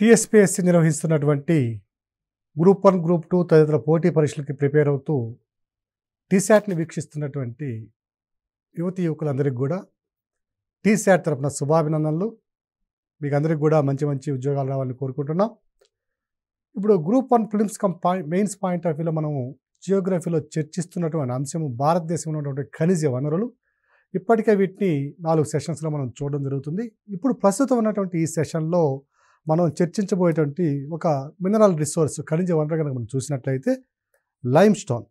TSPSC నిర్వహిస్తున్నటువంటి group one group two తదితర పోటీ పరీక్షలకి ప్రిపేర్ అవుతూ టీశాట్ని వీక్షిస్తున్నటువంటి యువతి యువకులందరికీ కూడా టీశాట్ తరఫున శుభాభినందనలు మీకు అందరికీ కూడా మంచి మంచి ఉద్యోగాలు రావాలని కోరుకుంటున్నాం ఇప్పుడు group one prelims cum mains point of వ్యూలో మనము జియోగ్రఫీలో చర్చిస్తున్నటువంటి అంశము భారతదేశంలో ఉన్నటువంటి ఖనిజ వనరులు ఇప్పటికే వీటిని నాలుగు సెషన్స్లో మనం చూడడం జరుగుతుంది ఇప్పుడు ప్రస్తుతం ఉన్నటువంటి ఈ సెషన్లో మనం చర్చించబోయేటువంటి ఒక మినరల్ రిసోర్స్ ఖనిజ వనరుగా మనం చూసినట్లయితే లైమ్ స్టోన్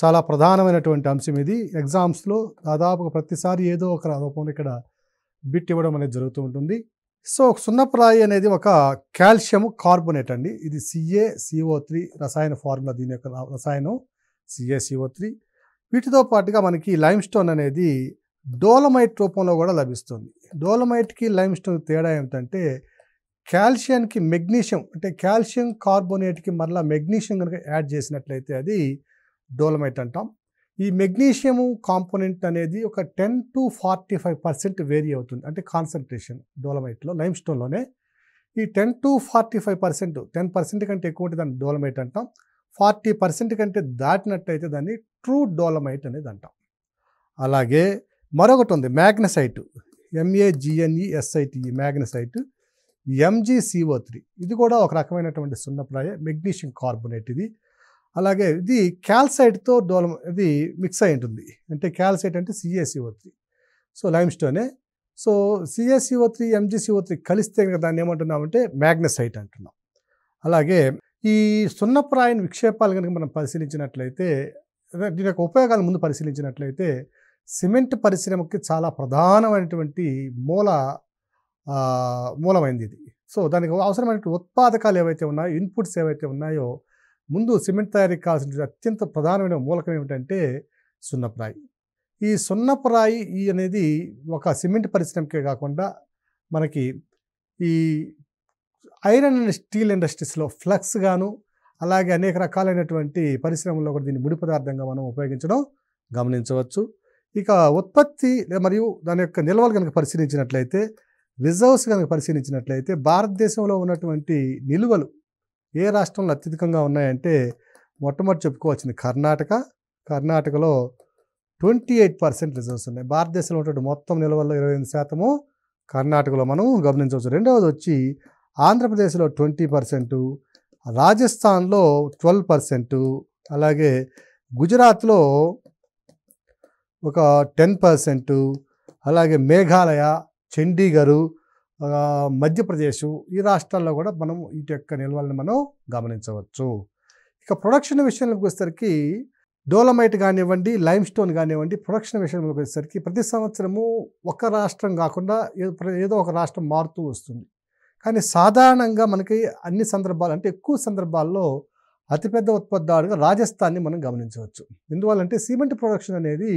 చాలా ప్రధానమైనటువంటి అంశం ఇది ఎగ్జామ్స్లో దాదాపుగా ప్రతిసారి ఏదో ఒక రూపంలో ఇక్కడ బిట్ ఇవ్వడం అనేది జరుగుతూ ఉంటుంది సో సున్నప్రాయి అనేది ఒక కాల్షియం కార్బొనేట్ అండి ఇది సిఏ సిఓ త్రీ రసాయన ఫార్ములా దీని యొక్క రసాయనం సిఏ సిఓ త్రీ వీటితో పాటుగా మనకి లైమ్ స్టోన్ అనేది డోలమైట్ రూపంలో కూడా లభిస్తుంది డోలమైట్కి లైమ్ స్టోన్ తేడా ఏమిటంటే కాల్షియంకి మెగ్నీషియం అంటే కాల్షియం కార్బోనేట్కి మరలా మెగ్నీషియం కనుక యాడ్ చేసినట్లయితే అది డోలమైట్ అంటాం ఈ మెగ్నీషియం కాంపోనెంట్ అనేది ఒక ten to forty five percent vary అవుతుంది అంటే కాన్సన్ట్రేషన్ డోలమైట్లో లైమ్ స్టోన్లోనే ఈ ten to forty five percent ten percent కంటే ఎక్కువ ఉంటే దాన్ని డోలమైట్ అంటాం ఫార్టీ పర్సెంట్ కంటే దాటినట్టయితే దాన్ని ట్రూ డోలమైట్ అనేది అంటాం అలాగే మరొకటి ఉంది magnesite MAGNESITE e magnesite MGCO three ఇది కూడా ఒక రకమైనటువంటి సున్నప్రాయ మెగ్నీషియం కార్బొనేట్ ఇది అలాగే ఇది క్యాల్సైట్తో డోల ఇది మిక్స్ అయి ఉంటుంది అంటే క్యాల్సైట్ అంటే సిఏసిఓ త్రీ సో లైమ్ స్టోనే so CACO three MGCO three కలిస్తే దాన్ని ఏమంటున్నామంటే మ్యాగ్నసైట్ అంటున్నాం అలాగే ఈ సున్నప్రాయన్ విక్షేపాలు కనుక మనం పరిశీలించినట్లయితే దీని యొక్క ఉపయోగాలు ముందు పరిశీలించినట్లయితే సిమెంట్ పరిశ్రమకి చాలా ప్రధానమైనటువంటి మూల మూలమైంది ఇది సో దానికి అవసరమైన ఉత్పాదకాలు ఏవైతే ఉన్నాయో ఇన్పుట్స్ ఏవైతే ఉన్నాయో ముందు సిమెంట్ తయారీకి కావాల్సిన అత్యంత ప్రధానమైన మూలకం ఏమిటంటే సున్నప్రాయి ఈ సున్నప్రాయి ఈ అనేది ఒక సిమెంట్ పరిశ్రమకే కాకుండా మనకి ఈ ఐరన్ అండ్ స్టీల్ ఇండస్ట్రీస్లో ఫ్లక్స్ గాను అలాగే అనేక రకాలైనటువంటి పరిశ్రమల్లో కూడా దీన్ని ముడి పదార్థంగా మనం ఉపయోగించడం గమనించవచ్చు ఇక ఉత్పత్తి మరియు దాని యొక్క నిల్వలు కనుక పరిశీలించినట్లయితే రిజర్వ్స్ కనుక పరిశీలించినట్లయితే భారతదేశంలో ఉన్నటువంటి నిలువలు ఏ రాష్ట్రంలో అత్యధికంగా ఉన్నాయంటే మొట్టమొదటి చెప్పుకోవచ్చింది కర్ణాటక కర్ణాటకలో ట్వంటీ ఎయిట్ పర్సెంట్ రిజర్వ్స్ ఉన్నాయి భారతదేశంలో ఉన్నటువంటి మొత్తం నిల్వల్లో ఇరవై ఎనిమిది శాతము కర్ణాటకలో మనం గమనించవచ్చు రెండవది వచ్చి ఆంధ్రప్రదేశ్లో ట్వంటీ పర్సెంటు రాజస్థాన్లో ట్వెల్వ్ పర్సెంటు అలాగే గుజరాత్లో ఒక టెన్ పర్సెంటు అలాగే మేఘాలయ చండీగఢ్ మధ్యప్రదేశ్ ఈ రాష్ట్రాల్లో కూడా మనం వీటి యొక్క నిల్వలను మనం గమనించవచ్చు ఇక ప్రొడక్షన్ విషయంలోకి వచ్చేసరికి డోలమైట్ కానివ్వండి లైమ్ స్టోన్ కానివ్వండి ప్రొడక్షన్ విషయంలోకి వచ్చేసరికి ప్రతి సంవత్సరము ఒక రాష్ట్రం కాకుండా ఏదో ఒక రాష్ట్రం మారుతూ వస్తుంది కానీ సాధారణంగా మనకి అన్ని సందర్భాలు అంటే ఎక్కువ సందర్భాల్లో అతిపెద్ద ఉత్పత్తిదారుగా రాజస్థాన్ని మనం గమనించవచ్చు ఎందువల్లంటే సిమెంట్ ప్రొడక్షన్ అనేది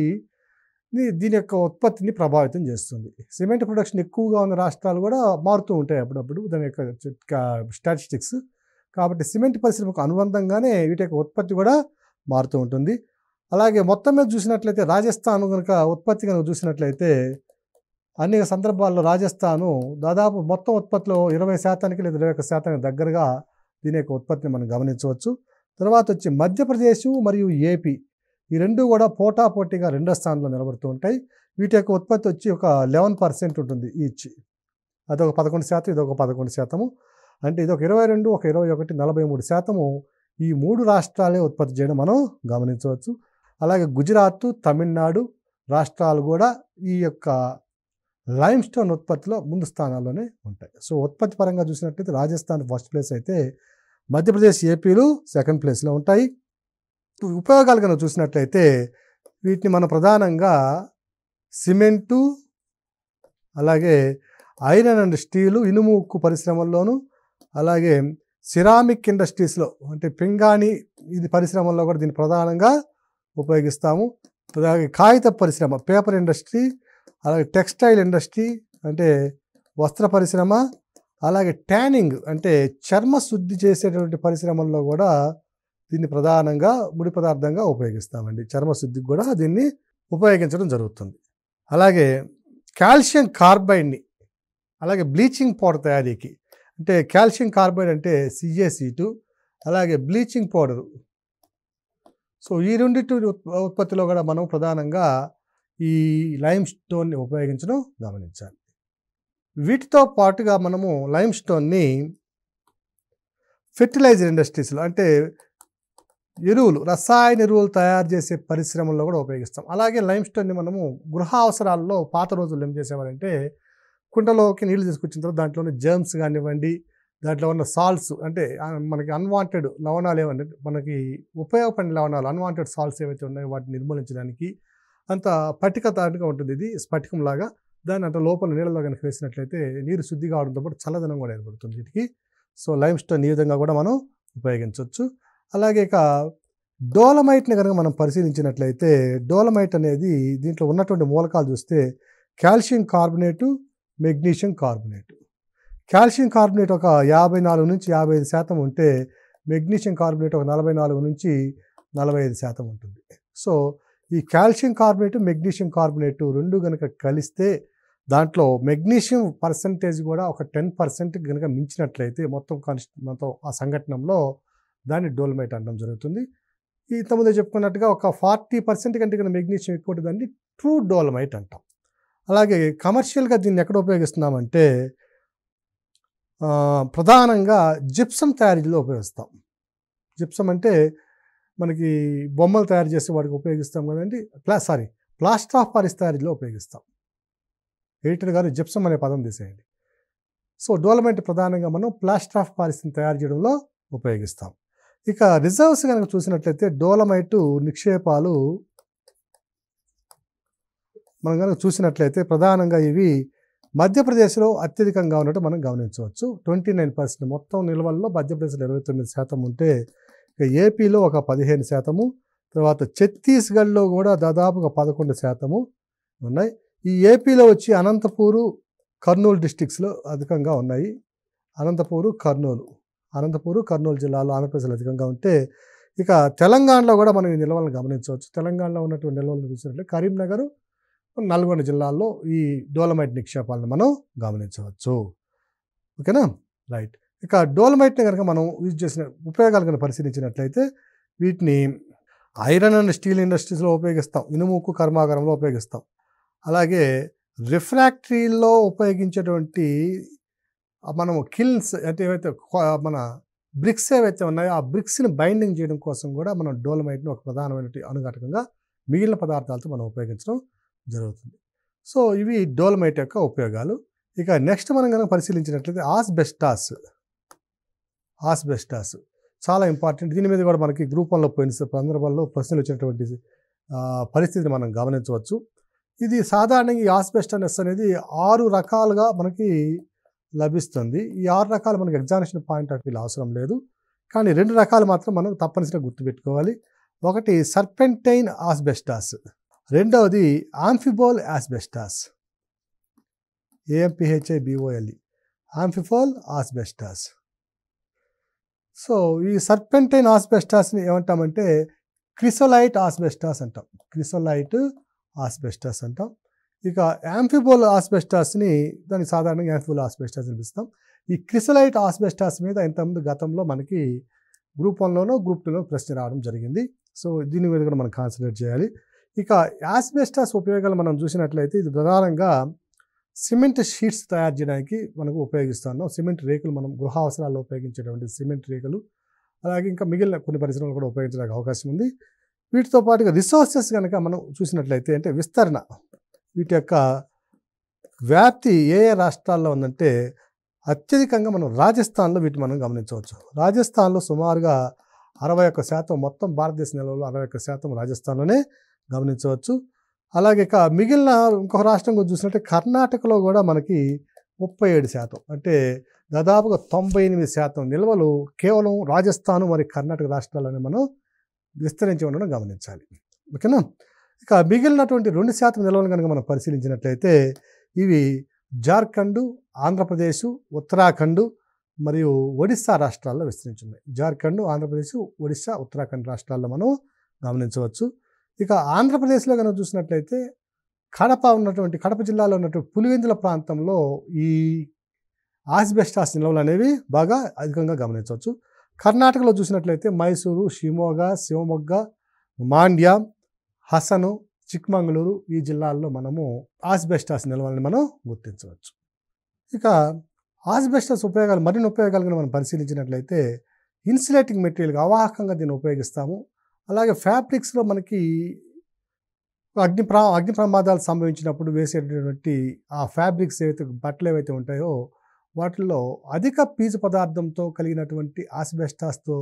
దీని యొక్క ఉత్పత్తిని ప్రభావితం చేస్తుంది సిమెంట్ ప్రొడక్షన్ ఎక్కువగా ఉన్న రాష్ట్రాలు కూడా మారుతూ ఉంటాయి అప్పుడప్పుడు దాని యొక్క స్టాటిస్టిక్స్ కాబట్టి సిమెంట్ పరిశ్రమకు అనుబంధంగానే వీటి యొక్క ఉత్పత్తి కూడా మారుతూ ఉంటుంది అలాగే మొత్తం మీద చూసినట్లయితే రాజస్థాన్ కనుక ఉత్పత్తి కనుక చూసినట్లయితే అనేక సందర్భాల్లో రాజస్థాను దాదాపు మొత్తం ఉత్పత్తిలో ఇరవై శాతానికి లేదా ఇరవై ఒక్క శాతానికి దగ్గరగా దీని యొక్క ఉత్పత్తిని మనం గమనించవచ్చు తర్వాత వచ్చి మధ్యప్రదేశ్ మరియు ఏపీ ఈ రెండు కూడా పోటాపోటీగా రెండో స్థానంలో నిలబడుతూ ఉంటాయి వీటి యొక్క ఉత్పత్తి వచ్చి ఒక లెవెన్ పర్సెంట్ ఉంటుంది ఈచ్ అదొక పదకొండు శాతం ఇదొక పదకొండు శాతము అంటే ఇదొక ఇరవై రెండు ఒక ఇరవై ఒకటి నలభై మూడు శాతము ఈ మూడు రాష్ట్రాలే ఉత్పత్తి చేయడం మనం గమనించవచ్చు అలాగే గుజరాత్ తమిళనాడు రాష్ట్రాలు కూడా ఈ యొక్క లైమ్ స్టోన్ ఉత్పత్తిలో ముందు స్థానాల్లోనే ఉంటాయి సో ఉత్పత్తి పరంగా చూసినట్లయితే రాజస్థాన్ ఫస్ట్ ప్లేస్ అయితే మధ్యప్రదేశ్ ఏపీలు సెకండ్ ప్లేస్లో ఉంటాయి ఉపయోగాలు కనుక చూసినట్లయితే వీటిని మనం ప్రధానంగా సిమెంటు అలాగే ఐరన్ అండ్ స్టీలు ఇనుము ఉక్కు పరిశ్రమల్లోనూ అలాగే సిరామిక్ ఇండస్ట్రీస్లో అంటే పింగాణి ఇది పరిశ్రమల్లో కూడా దీన్ని ప్రధానంగా ఉపయోగిస్తాము అలాగే కాగిత పరిశ్రమ పేపర్ ఇండస్ట్రీ అలాగే టెక్స్టైల్ ఇండస్ట్రీ అంటే వస్త్ర పరిశ్రమ అలాగే ట్యానింగ్ అంటే చర్మ శుద్ధి చేసేటువంటి పరిశ్రమల్లో కూడా దీన్ని ప్రధానంగా ముడి పదార్థంగా ఉపయోగిస్తామండి చర్మశుద్ధికి కూడా దీన్ని ఉపయోగించడం జరుగుతుంది అలాగే కాల్షియం కార్బైడ్ని అలాగే బ్లీచింగ్ పౌడర్ తయారీకి అంటే కాల్షియం కార్బైడ్ అంటే సిజేసి టూ అలాగే బ్లీచింగ్ పౌడరు సో ఈ రెండింటి ఉత్పత్తిలో కూడా మనం ప్రధానంగా ఈ లైమ్ స్టోన్ని ఉపయోగించడం గమనించాలి వీటితో పాటుగా మనము లైమ్ స్టోన్ని ఫెర్టిలైజర్ ఇండస్ట్రీస్లో అంటే ఎరువులు రసాయన ఎరువులు తయారు చేసే పరిశ్రమల్లో కూడా ఉపయోగిస్తాం అలాగే లైమ్ స్టోన్ని మనము గృహ అవసరాల్లో పాత రోజుల్లో ఏం చేసేవారంటే కుంటలోకి నీళ్లు తీసుకొచ్చిన తర్వాత దాంట్లో ఉన్న జర్మ్స్ కానివ్వండి దాంట్లో ఉన్న సాల్ట్స్ అంటే మనకి అన్వాంటెడ్ లవణాలు ఏమంటే మనకి ఉపయోగపడిన లవణాలు అన్వాంటెడ్ సాల్ట్స్ ఏవైతే ఉన్నాయో వాటిని నిర్మూలించడానికి అంత పట్టిక తాటుగా ఉంటుంది ఇది స్ఫటికం లాగా దాన్ని అంత లోపల నీళ్ళలో కనుక వేసినట్లయితే నీరు శుద్ధి కావడంతో పాటు చల్లదనం కూడా ఏర్పడుతుంది వీటికి సో లైమ్ స్టోన్ ఈ విధంగా కూడా మనం ఉపయోగించవచ్చు అలాగే ఇక డోలమైట్ని కనుక మనం పరిశీలించినట్లయితే డోలమైట్ అనేది దీంట్లో ఉన్నటువంటి మూలకాలు చూస్తే calcium carbonate magnesium carbonate calcium carbonate ఒక యాభై నాలుగు నుంచి యాభై ఐదు శాతం ఉంటే మెగ్నీషియం కార్బొనేట్ ఒక నలభై నాలుగు నుంచి నలభై ఐదు శాతం ఉంటుంది సో ఈ కాల్షియం కార్బొనేటు మెగ్నీషియం కార్బొనేటు రెండు కనుక కలిస్తే దాంట్లో మెగ్నీషియం పర్సంటేజ్ కూడా ఒక టెన్ పర్సెంట్ కనుక మించినట్లయితే మొత్తం కాన్స్ మొత్తం ఆ సంఘటనలో దాన్ని డోల్మైట్ అనడం జరుగుతుంది ఇంతకుముందే చెప్పుకున్నట్టుగా ఒక ఫార్టీ పర్సెంట్ కంటే కన్నా మెగ్నీషియం ఎక్కువ దాన్ని ట్రూ డోల్మైట్ అంటాం అలాగే కమర్షియల్గా దీన్ని ఎక్కడ ఉపయోగిస్తున్నామంటే ప్రధానంగా జిప్సం తయారీలో ఉపయోగిస్తాం జిప్సం అంటే మనకి బొమ్మలు తయారు చేసి వాటికి ఉపయోగిస్తాం కదండి ప్లా సారీ ప్లాస్టర్ ఆఫ్ పారిస్ తయారీలో ఉపయోగిస్తాం ఎయిటర్ గారు జిప్సం అనే పదం తీసేయండి సో డోలమెంట్ ప్రధానంగా మనం ప్లాస్టర్ ఆఫ్ పారిస్ని తయారు చేయడంలో ఉపయోగిస్తాం ఇక రిజర్వ్స్ కనుక చూసినట్లయితే డోలమైటు నిక్షేపాలు మనం కనుక చూసినట్లయితే ప్రధానంగా ఇవి మధ్యప్రదేశ్లో అత్యధికంగా ఉన్నట్టు మనం గమనించవచ్చు ట్వంటీ నైన్ పర్సెంట్ మొత్తం నిల్వల్లో మధ్యప్రదేశ్లో ఇరవై తొమ్మిది శాతం ఉంటే ఇక ఏపీలో ఒక పదిహేను శాతము తర్వాత ఛత్తీస్గఢ్లో కూడా దాదాపుగా పదకొండు శాతము ఉన్నాయి ఈ ఏపీలో వచ్చి అనంతపూరు కర్నూలు డిస్టిక్స్లో అధికంగా ఉన్నాయి అనంతపూరు కర్నూలు అనంతపూర్ కర్నూలు జిల్లాలో ఆంధ్రప్రదేశ్లో అధికంగా ఉంటే ఇక తెలంగాణలో కూడా మనం ఈ నిల్వలను గమనించవచ్చు తెలంగాణలో ఉన్నటువంటి నిల్వలను చూసినట్లయితే కరీంనగర్ నల్గొండ జిల్లాల్లో ఈ డోలమైట్ నిక్షేపాలను మనం గమనించవచ్చు ఓకేనా రైట్ ఇక డోలమైట్ని కనుక మనం యూజ్ చేసిన ఉపయోగాలు కనుక పరిశీలించినట్లయితే వీటిని ఐరన్ అండ్ స్టీల్ ఇండస్ట్రీస్లో ఉపయోగిస్తాం ఇనుముకు కర్మాగారంలో ఉపయోగిస్తాం అలాగే రిఫ్రాక్టరీలో ఉపయోగించేటువంటి మనము కిల్న్స్ అంటే ఏవైతే మన బ్రిక్స్ ఏవైతే ఉన్నాయో ఆ బ్రిక్స్ని బైండింగ్ చేయడం కోసం కూడా మనం డోలమైట్ని ఒక ప్రధానమైన అనుఘటకంగా మిగిలిన పదార్థాలతో మనం ఉపయోగించడం జరుగుతుంది సో ఇవి డోలమైట్ యొక్క ఉపయోగాలు ఇక నెక్స్ట్ మనం కనుక పరిశీలించినట్లయితే ఆస్బెస్టాస్ ఆస్బెస్టాస్ చాలా ఇంపార్టెంట్ దీని మీద కూడా మనకి గ్రూప్ వన్లో పోయిన సందర్భాల్లో ప్రశ్నలు వచ్చినటువంటి పరిస్థితిని మనం గమనించవచ్చు ఇది సాధారణంగా ఈ ఆస్బెస్టనెస్ అనేది ఆరు రకాలుగా మనకి లభిస్తుంది ఈ ఆరు రకాలు మనకు ఎగ్జామినేషన్ పాయింట్ ఆఫ్ వ్యూలో అవసరం లేదు కానీ రెండు రకాలు మాత్రం మనం తప్పనిసరిగా గుర్తుపెట్టుకోవాలి ఒకటి సర్పెంటైన్ ఆస్బెస్టాస్ రెండవది amphibole asbestos AMPHI BOLE amphibole asbestos so ఈ సర్పెంటైన్ ఆస్బెస్టాస్ని ఏమంటామంటే క్రిసోలైట్ ఆస్బెస్టాస్ అంటాం క్రిసోలైట్ ఆస్బెస్టాస్ అంటాం ఇక యాంఫిబోల్ ఆస్బెస్టాస్ని దాన్ని సాధారణంగా యాంఫిబోల్ ఆస్బెస్టాస్ అని పిలుస్తాం ఈ క్రిసలైట్ ఆస్బెస్టాస్ మీద ఇంతకుముందు గతంలో మనకి గ్రూప్ వన్లోనో గ్రూప్ టూలో ప్రశ్న రావడం జరిగింది సో దీని మీద కూడా మనం కాన్సన్ట్రేట్ చేయాలి ఇక యాస్బెస్టాస్ ఉపయోగాలు మనం చూసినట్లయితే ఇది ప్రధానంగా సిమెంట్ షీట్స్ తయారు చేయడానికి మనకు ఉపయోగిస్తున్నాం సిమెంట్ రేకులు మనం గృహ అవసరాల్లో ఉపయోగించేటువంటి సిమెంట్ రేకులు అలాగే ఇంకా మిగిలిన కొన్ని పరిశ్రమలు కూడా ఉపయోగించడానికి అవకాశం ఉంది వీటితో పాటుగా రిసోర్సెస్ కనుక మనం చూసినట్లయితే అంటే విస్తరణ వీటి యొక్క వ్యాప్తి ఏ ఏ రాష్ట్రాల్లో ఉందంటే అత్యధికంగా మనం రాజస్థాన్లో వీటిని మనం గమనించవచ్చు రాజస్థాన్లో సుమారుగా అరవై ఒక్క శాతం మొత్తం భారతదేశ నెలలో అరవై ఒక్క శాతం రాజస్థాన్లోనే గమనించవచ్చు అలాగే ఇక మిగిలిన ఇంకొక రాష్ట్రం గురించి చూసినట్టే కర్ణాటకలో కూడా మనకి ముప్పై ఏడు శాతం అంటే దాదాపుగా తొంభై ఎనిమిది శాతం నిల్వలు కేవలం రాజస్థాను మరియు కర్ణాటక రాష్ట్రాల్లోనే మనం విస్తరించి ఉండడం గమనించాలి ఓకేనా ఇక మిగిలినటువంటి రెండు శాతం నిల్వలు కనుక మనం పరిశీలించినట్లయితే ఇవి జార్ఖండు ఆంధ్రప్రదేశ్ ఉత్తరాఖండ్ మరియు ఒడిస్సా రాష్ట్రాల్లో విస్తరించున్నాయి జార్ఖండ్ ఆంధ్రప్రదేశ్ ఒడిస్సా ఉత్తరాఖండ్ రాష్ట్రాల్లో మనం గమనించవచ్చు ఇక ఆంధ్రప్రదేశ్లో కనుక చూసినట్లయితే కడప ఉన్నటువంటి కడప జిల్లాలో ఉన్నటువంటి పులివెందుల ప్రాంతంలో ఈ ఆస్బెస్టాస్ నిల్వలు అనేవి బాగా అధికంగా గమనించవచ్చు కర్ణాటకలో చూసినట్లయితే మైసూరు షిమోగా శివమొగ్గ మాండ్యా హసను చిక్మంగళూరు ఈ జిల్లాల్లో మనము ఆస్బెస్టాస్ నిల్వలను మనం గుర్తించవచ్చు ఇక ఆస్బెస్టాస్ ఉపయోగాలు మరిన్ని ఉపయోగాలను మనం పరిశీలించినట్లయితే ఇన్సులేటింగ్ మెటీరియల్గా అవాహకంగా దీన్ని ఉపయోగిస్తాము అలాగే ఫ్యాబ్రిక్స్లో మనకి అగ్ని ప్రా అగ్ని ప్రమాదాలు సంభవించినప్పుడు వేసేటటువంటి ఆ ఫ్యాబ్రిక్స్ ఏవైతే బట్టలు ఏవైతే ఉంటాయో వాటిల్లో అధిక పీచు పదార్థంతో కలిగినటువంటి ఆస్బెస్టాస్తో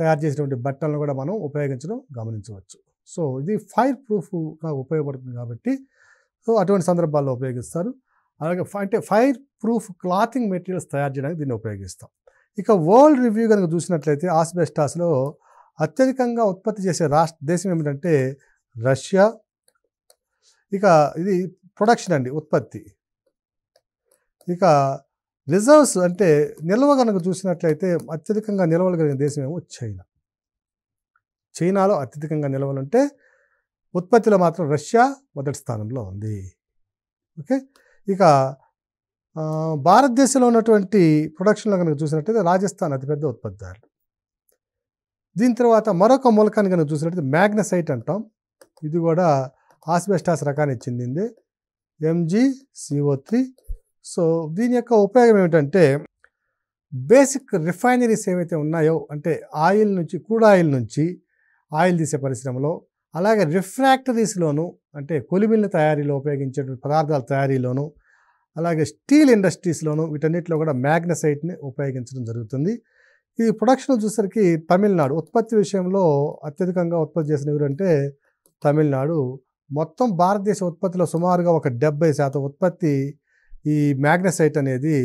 తయారు చేసినటువంటి బట్టలను కూడా మనం ఉపయోగించడం గమనించవచ్చు సో ఇది ఫైర్ ప్రూఫ్గా ఉపయోగపడుతుంది కాబట్టి సో అటువంటి సందర్భాల్లో ఉపయోగిస్తారు అలాగే అంటే ఫైర్ ప్రూఫ్ క్లాతింగ్ మెటీరియల్స్ తయారు చేయడానికి దీన్ని ఉపయోగిస్తాం ఇక వరల్డ్ రివ్యూ కనుక చూసినట్లయితే ఆస్బెస్టాస్లో అత్యధికంగా ఉత్పత్తి చేసే రాష్ట్ర దేశం ఏమిటంటే రష్యా ఇక ఇది ప్రొడక్షన్ అండి ఉత్పత్తి ఇక రిజర్వ్స్ అంటే నిల్వ కనుక చూసినట్లయితే అత్యధికంగా నిల్వలు కలిగిన దేశం ఏమో చైనా చైనాలో అత్యధికంగా నిల్వలుంటే ఉత్పత్తిలో మాత్రం రష్యా మొదటి స్థానంలో ఉంది ఓకే ఇక భారతదేశంలో ఉన్నటువంటి ప్రొడక్షన్లో కనుక చూసినట్టయితే రాజస్థాన్ అతిపెద్ద ఉత్పత్తిదారుడు దీని తర్వాత మరొక మూలకాన్ని కనుక చూసినట్టయితే మ్యాగ్నసైట్ అంటాం ఇది కూడా ఆస్బెస్టాస్ రకానికి చెందింది ఎంజీ సిఓ త్రీ సో దీని యొక్క ఉపయోగం ఏమిటంటే బేసిక్ రిఫైనరీస్ ఏవైతే ఉన్నాయో అంటే ఆయిల్ నుంచి క్రూడ్ ఆయిల్ నుంచి ఆయిల్ తీసే పరిశ్రమలో అలాగే రిఫ్రాక్టరీస్లోను అంటే కొలిమిళ్ళ తయారీలో ఉపయోగించే పదార్థాల తయారీలోను అలాగే స్టీల్ ఇండస్ట్రీస్లోను వీటన్నిటిలో కూడా మ్యాగ్నసైట్ని ఉపయోగించడం జరుగుతుంది ఈ ప్రొడక్షన్ చూసరికి తమిళనాడు ఉత్పత్తి విషయంలో అత్యధికంగా ఉత్పత్తి చేసిన ఎవరంటే తమిళనాడు మొత్తం భారతదేశ ఉత్పత్తిలో సుమారుగా ఒక డెబ్బై శాతం ఉత్పత్తి ఈ మ్యాగ్నసైట్ అనేది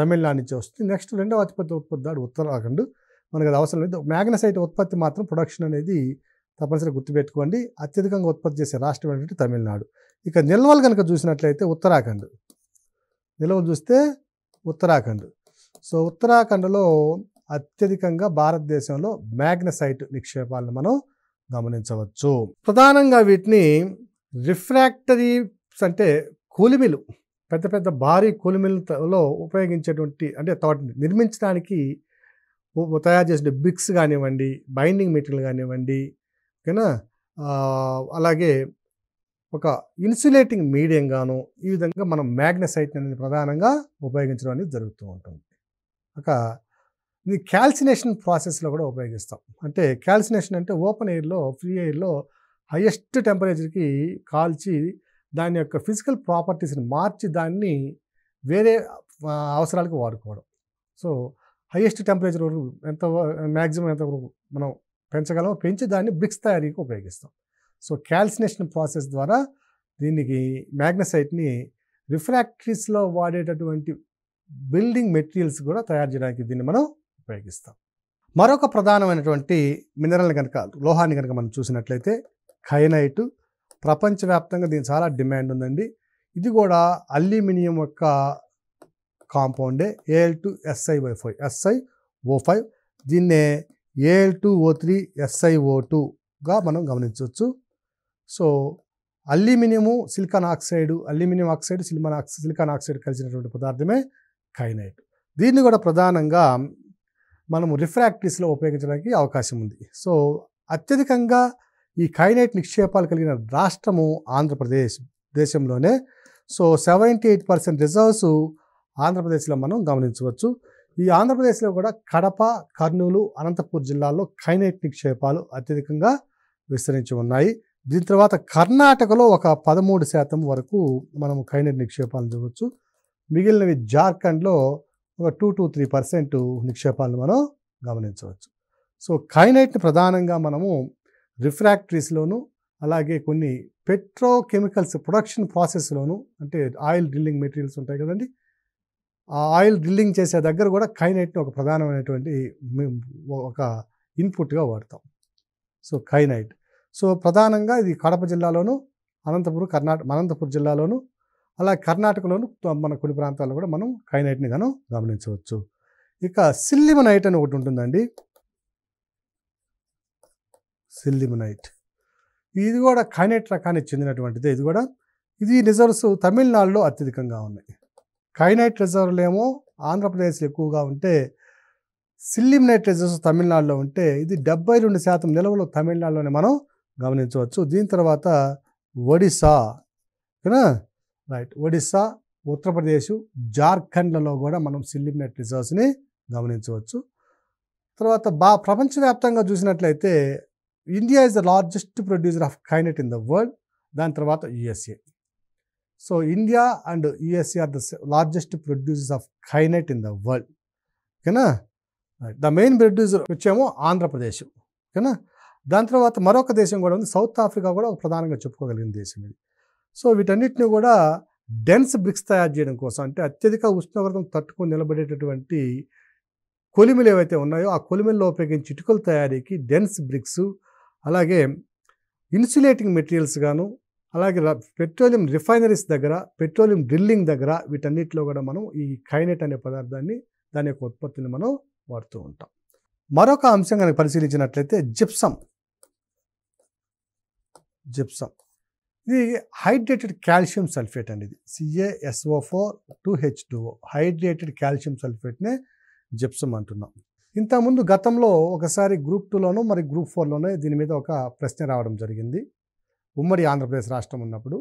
తమిళనాడు నుంచి వస్తుంది నెక్స్ట్ రెండవ అతిపెద్ద ఉత్పత్తి దాడు ఉత్తరాఖండ్ మనకు అది అవసరం లేదు మ్యాగ్నసైట్ ఉత్పత్తి మాత్రం ప్రొడక్షన్ అనేది తప్పనిసరిగా గుర్తుపెట్టుకోండి అత్యధికంగా ఉత్పత్తి చేసే రాష్ట్రం ఏంటంటే తమిళనాడు ఇక నిల్వలు కనుక చూసినట్లయితే ఉత్తరాఖండ్ నిల్వలు చూస్తే ఉత్తరాఖండ్ సో ఉత్తరాఖండ్లో అత్యధికంగా భారతదేశంలో మ్యాగ్నసైట్ నిక్షేపాలను మనం గమనించవచ్చు ప్రధానంగా వీటిని రిఫ్రాక్టరీస్ అంటే కూలిమిలు పెద్ద పెద్ద భారీ కూలిమిలతో ఉపయోగించేటువంటి అంటే తోట నిర్మించడానికి తయారు చేసిన బ్రిక్స్ కానివ్వండి బైండింగ్ మెటీరియల్ కానివ్వండి ఓకేనా అలాగే ఒక ఇన్సులేటింగ్ మీడియం గాను ఈ విధంగా మనం మ్యాగ్నసైట్ అనేది ప్రధానంగా ఉపయోగించడం అనేది జరుగుతూ ఉంటుంది ఒక ఇది క్యాల్సినేషన్ ప్రాసెస్లో కూడా ఉపయోగిస్తాం అంటే క్యాల్సినేషన్ అంటే ఓపెన్ ఎయిర్లో ఫ్రీ ఎయిర్లో హయ్యెస్ట్ టెంపరేచర్కి కాల్చి దాని యొక్క ఫిజికల్ ప్రాపర్టీస్ని మార్చి దాన్ని వేరే అవసరాలకు వాడుకోవడం సో హైయెస్ట్ టెంపరేచర్ వరకు ఎంత మ్యాక్సిమం ఎంత వరకు మనం పెంచగలమో పెంచి దాన్ని బ్రిక్స్ తయారీకి ఉపయోగిస్తాం సో క్యాల్సినేషన్ ప్రాసెస్ ద్వారా దీనికి మ్యాగ్నసైట్ని రిఫ్రాక్టరీస్లో వాడేటటువంటి బిల్డింగ్ మెటీరియల్స్ కూడా తయారు చేయడానికి దీన్ని మనం ఉపయోగిస్తాం మరొక ప్రధానమైనటువంటి మినరల్ని కనుక లోహాన్ని కనుక మనం చూసినట్లయితే కైనైటు ప్రపంచవ్యాప్తంగా దీనికి చాలా డిమాండ్ ఉందండి ఇది కూడా అల్యూమినియం యొక్క కాంపౌండే AL two SI Y five SI O five దీన్నే AL two O three SI O టూగా మనం గమనించవచ్చు so aluminium silicon oxide aluminium oxide silicon oxide silicon oxide కలిసినటువంటి పదార్థమే కైనైట్ దీన్ని కూడా ప్రధానంగా మనము రిఫ్రాక్టరీస్లో ఉపయోగించడానికి అవకాశం ఉంది సో అత్యధికంగా ఈ కైనైట్ నిక్షేపాలు కలిగిన రాష్ట్రము ఆంధ్రప్రదేశ్ దేశంలోనే so seventy eight percent reserves ఆంధ్రప్రదేశ్లో మనం గమనించవచ్చు ఈ ఆంధ్రప్రదేశ్లో కూడా కడప కర్నూలు అనంతపూర్ జిల్లాల్లో కైనైట్ నిక్షేపాలు అత్యధికంగా విస్తరించి ఉన్నాయి దీని తర్వాత కర్ణాటకలో ఒక పదమూడు శాతం వరకు మనం కైనైట్ నిక్షేపాలను చూడవచ్చు మిగిలినవి జార్ఖండ్లో ఒక టూ టు త్రీ పర్సెంట్ నిక్షేపాలను మనం గమనించవచ్చు సో కైనైట్ని ప్రధానంగా మనము రిఫ్రాక్టరీస్లోను అలాగే కొన్ని పెట్రోకెమికల్స్ ప్రొడక్షన్ ప్రాసెస్లోను అంటే ఆయిల్ డ్రిల్లింగ్ మెటీరియల్స్ ఉంటాయి కదండి ఆ ఆయిల్ డ్రిల్లింగ్ చేసే దగ్గర కూడా కైనైట్ని ఒక ప్రధానమైనటువంటి ఒక ఇన్పుట్గా వాడతాం సో కైనైట్ సో ప్రధానంగా ఇది కడప జిల్లాలోను అనంతపురం కర్ణాటక అనంతపురం జిల్లాలోను అలా కర్ణాటకలోను మన కొన్ని ప్రాంతాల్లో కూడా మనం కైనైట్ని గాను గమనించవచ్చు ఇక సిల్లిమనైట్ అని ఒకటి ఉంటుందండి సిల్లిమనైట్ ఇది కూడా కైనైట్ రకానికి చెందినటువంటిది ఇది కూడా ఇది రిజర్వ్స్ తమిళనాడులో అత్యధికంగా ఉన్నాయి కైనైట్ రిజర్వ్లు ఏమో ఆంధ్రప్రదేశ్లో ఎక్కువగా ఉంటే నైట్ రిజర్వ్స్ తమిళనాడులో ఉంటే ఇది డెబ్బై రెండు శాతం నిల్వలు తమిళనాడులోనే మనం గమనించవచ్చు దీని తర్వాత ఒడిస్సా ఓకేనా రైట్ ఒడిస్సా ఉత్తరప్రదేశ్ జార్ఖండ్లలో కూడా మనం సిల్లిమినేట్ రిజర్వ్స్ని గమనించవచ్చు తర్వాత బా ప్రపంచవ్యాప్తంగా చూసినట్లయితే India is the largest producer of kyanite in the world దాని తర్వాత USA so India and USA are the largest producers of kynite in the world. ఓకేనా ద మెయిన్ ప్రొడ్యూసర్ వచ్చేమో ఆంధ్రప్రదేశ్ ఓకేనా దాని తర్వాత మరొక దేశం కూడా ఉంది సౌత్ ఆఫ్రికా కూడా ఒక ప్రధానంగా చెప్పుకోగలిగిన దేశం ఇది సో వీటన్నిటిని కూడా డెన్స్ బ్రిక్స్ తయారు చేయడం కోసం అంటే అత్యధిక ఉష్ణోగ్రతను తట్టుకుని నిలబడేటటువంటి కొలిమిలు ఏవైతే ఉన్నాయో ఆ కొలిమిల్లో ఉపయోగించి ఇటుకల తయారీకి డెన్స్ బ్రిక్స్ అలాగే ఇన్సులేటింగ్ మెటీరియల్స్ గాను అలాగే పెట్రోలియం రిఫైనరీస్ దగ్గర పెట్రోలియం డ్రిల్లింగ్ దగ్గర వీటన్నిటిలో కూడా మనం ఈ కైనెట్ అనే పదార్థాన్ని దాని యొక్క ఉత్పత్తిని మనం వాడుతూ ఉంటాం మరొక అంశం కనుక పరిశీలించినట్లయితే జిప్సం జిప్సం ఇది హైడ్రేటెడ్ కాల్షియం సల్ఫేట్ అనేది C A S O four two H two hydrated calcium సల్ఫేట్నే జిప్సం అంటున్నాం ఇంతకుముందు గతంలో ఒకసారి గ్రూప్ టూలోనూ మరి గ్రూప్ ఫోర్లోనూ దీని మీద ఒక ప్రశ్న రావడం జరిగింది ఉమ్మడి ఆంధ్రప్రదేశ్ రాష్ట్రం ఉన్నప్పుడు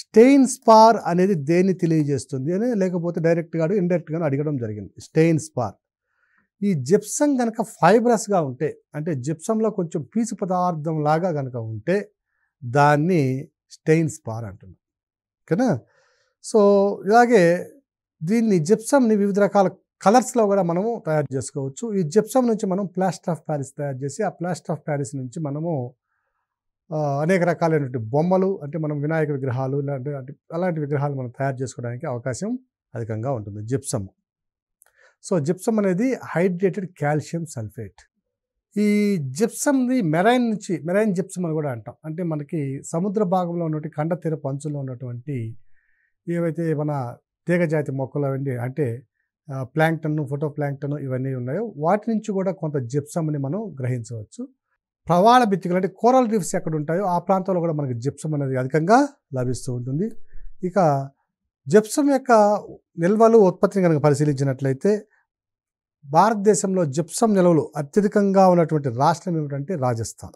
స్టెయిన్ స్పార్ అనేది దేన్ని తెలియజేస్తుంది అని లేకపోతే డైరెక్ట్గా ఇండైరెక్ట్గా అడగడం జరిగింది స్టెయిన్ స్పార్ ఈ జిప్సం కనుక ఫైబ్రస్గా ఉంటే అంటే జిప్సంలో కొంచెం పీచు పదార్థం లాగా కనుక ఉంటే దాన్ని స్టెయిన్ స్పార్ అంటున్నాం ఓకేనా సో ఇలాగే దీన్ని జిప్సంని వివిధ రకాల కలర్స్లో కూడా మనము తయారు చేసుకోవచ్చు ఈ జిప్సం నుంచి మనం ప్లాస్టర్ ఆఫ్ ప్యారిస్ తయారు చేసి ఆ ప్లాస్టర్ ఆఫ్ ప్యారిస్ నుంచి మనము అనేక రకాలైనటువంటి బొమ్మలు అంటే మనం వినాయక విగ్రహాలు ఇలాంటి అలాంటి విగ్రహాలు మనం తయారు చేసుకోవడానికి అవకాశం అధికంగా ఉంటుంది జిప్సమ్ సో జిప్సమ్ అనేది హైడ్రేటెడ్ కాల్షియం సల్ఫేట్ ఈ జిప్సమ్ని మెరైన్ నుంచి మెరైన్ జిప్సమ్ అని కూడా అంటాం అంటే మనకి సముద్ర భాగంలో ఉన్నటువంటి కండ తీర పంచుల్లో ఉన్నటువంటి ఏవైతే మన తీగజాతి మొక్కలు అవన్నీ అంటే ప్లాంక్టన్ ఫోటో ప్లాంక్టన్ ఇవన్నీ ఉన్నాయో వాటి నుంచి కూడా కొంత జిప్సమ్ని మనం గ్రహించవచ్చు ప్రవాళ బిత్తికలు అంటే కోరల్ రీఫ్స్ ఎక్కడ ఉంటాయో ఆ ప్రాంతంలో కూడా మనకి జిప్సం అనేది అధికంగా లభిస్తూ ఉంటుంది ఇక జిప్సం యొక్క నిల్వలు ఉత్పత్తిని కనుక పరిశీలించినట్లయితే భారతదేశంలో జిప్సం నిల్వలు అత్యధికంగా ఉన్నటువంటి రాష్ట్రం ఏమిటంటే రాజస్థాన్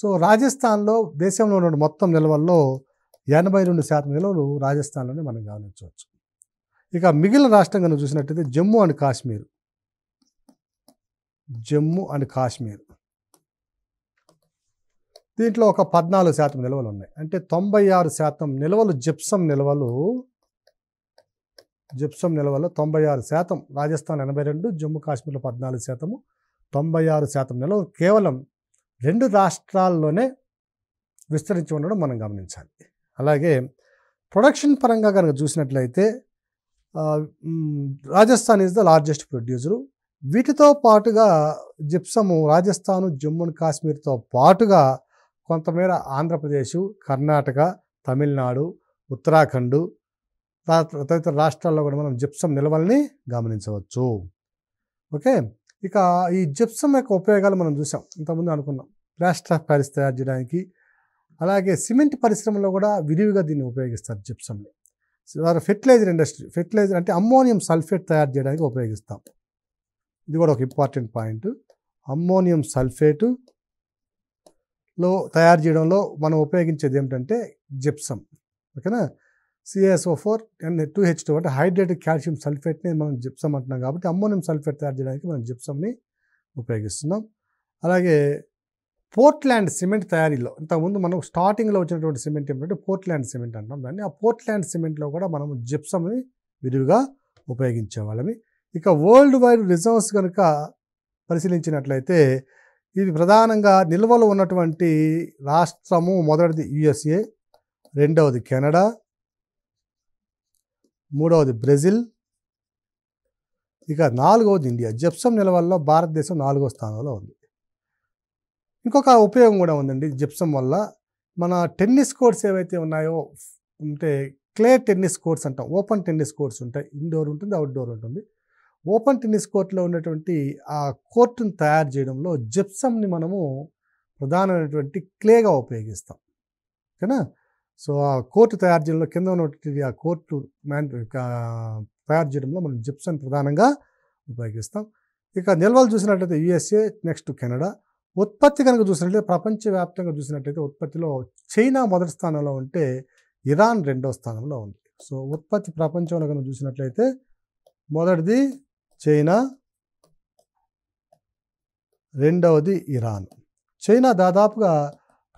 సో రాజస్థాన్లో దేశంలో ఉన్న మొత్తం నిల్వల్లో ఎనభై రెండు శాతం నిల్వలు రాజస్థాన్లోనే మనం గమనించవచ్చు ఇక మిగిలిన రాష్ట్రం కనుక చూసినట్టయితే జమ్మూ అండ్ కాశ్మీర్ జమ్మూ అండ్ కాశ్మీర్ దీంట్లో ఒక పద్నాలుగు శాతం నిల్వలు ఉన్నాయి అంటే తొంభై ఆరు శాతం నిల్వలు జిప్సం నిల్వలు జిప్సం నిల్వలు తొంభై ఆరు శాతం రాజస్థాన్ ఎనభై రెండు జమ్మూ కాశ్మీర్లో పద్నాలుగు శాతము తొంభై ఆరు శాతం నిల్వలు కేవలం రెండు రాష్ట్రాల్లోనే విస్తరించి ఉండడం మనం గమనించాలి అలాగే ప్రొడక్షన్ పరంగా కనుక చూసినట్లయితే Rajasthan is the largest producer వీటితో పాటుగా జిప్సము రాజస్థాను జమ్మూ కాశ్మీర్తో పాటుగా కొంతమేర ఆంధ్రప్రదేశ్ కర్ణాటక తమిళనాడు ఉత్తరాఖండ్ తదితర రాష్ట్రాల్లో కూడా మనం జిప్సం నిల్వల్ని గమనించవచ్చు ఓకే ఇక ఈ జిప్సం యొక్క ఉపయోగాలు మనం చూసాం ఇంతకుముందు అనుకున్నాం ప్లాస్టర్ ఆఫ్ ప్యారిస్ తయారు చేయడానికి అలాగే సిమెంట్ పరిశ్రమలో కూడా విరివిగా దీన్ని ఉపయోగిస్తారు జిప్సంని వారు ఫెర్టిలైజర్ ఇండస్ట్రీ ఫెర్టిలైజర్ అంటే అమ్మోనియం సల్ఫేట్ తయారు చేయడానికి ఉపయోగిస్తాం ఇది కూడా ఒక ఇంపార్టెంట్ పాయింట్ అమ్మోనియం సల్ఫేటు లో తయారు చేయడంలో మనం ఉపయోగించేది ఏమిటంటే జిప్సం ఓకేనా C S O four and two H two అంటే హైడ్రేటెడ్ కాల్షియం సల్ఫేట్ని మనం జిప్సమ్ అంటున్నాం కాబట్టి అమ్మోనియం సల్ఫేట్ తయారు చేయడానికి మనం జిప్సమ్ని ఉపయోగిస్తున్నాం అలాగే పోర్ట్లాండ్ సిమెంట్ తయారీలో ఇంతకుముందు మనం స్టార్టింగ్లో వచ్చినటువంటి సిమెంట్ ఏమిటంటే పోర్ట్లాండ్ సిమెంట్ అంటాం దాన్ని ఆ పోర్ట్లాండ్ సిమెంట్లో కూడా మనం జిప్సమ్ని విరివిగా ఉపయోగించేవాళ్ళమి ఇక వరల్డ్ వైడ్ రిజర్వ్స్ కనుక పరిశీలించినట్లయితే ఇది ప్రధానంగా నిల్వలు ఉన్నటువంటి రాష్ట్రము మొదటిది యుఎస్ఏ రెండవది కెనడా మూడవది బ్రెజిల్ ఇక నాలుగవది ఇండియా జెప్సం నిల్వల్లో భారతదేశం నాలుగో స్థానంలో ఉంది ఇంకొక ఉపయోగం కూడా ఉందండి జిప్సం వల్ల మన టెన్నిస్ కోర్ట్స్ ఏవైతే ఉన్నాయో అంటే క్లే టెన్నిస్ కోర్ట్స్ అంటాం ఓపెన్ టెన్నిస్ కోర్ట్స్ ఉంటాయి ఇండోర్ ఉంటుంది అవుట్డోర్ ఉంటుంది ఓపెన్ టెన్నిస్ కోర్టులో ఉన్నటువంటి ఆ కోర్టును తయారు చేయడంలో జిప్సమ్ని మనము ప్రధానమైనటువంటి క్లేగా ఉపయోగిస్తాం ఓకేనా సో ఆ కోర్టు తయారు చేయడంలో కింద ఉన్నటువంటి ఆ కోర్టు మ్యాన్ తయారు చేయడంలో మనం జిప్సన్ ప్రధానంగా ఉపయోగిస్తాం ఇక నిల్వలు చూసినట్లయితే యుఎస్ఏ నెక్స్ట్ కెనడా ఉత్పత్తి కనుక చూసినట్లయితే ప్రపంచవ్యాప్తంగా చూసినట్లయితే ఉత్పత్తిలో చైనా మొదటి స్థానంలో ఉంటే ఇరాన్ రెండో స్థానంలో ఉంది సో ఉత్పత్తి ప్రపంచంలో కనుక చూసినట్లయితే మొదటిది చైనా రెండవది ఇరాన్ చైనా దాదాపుగా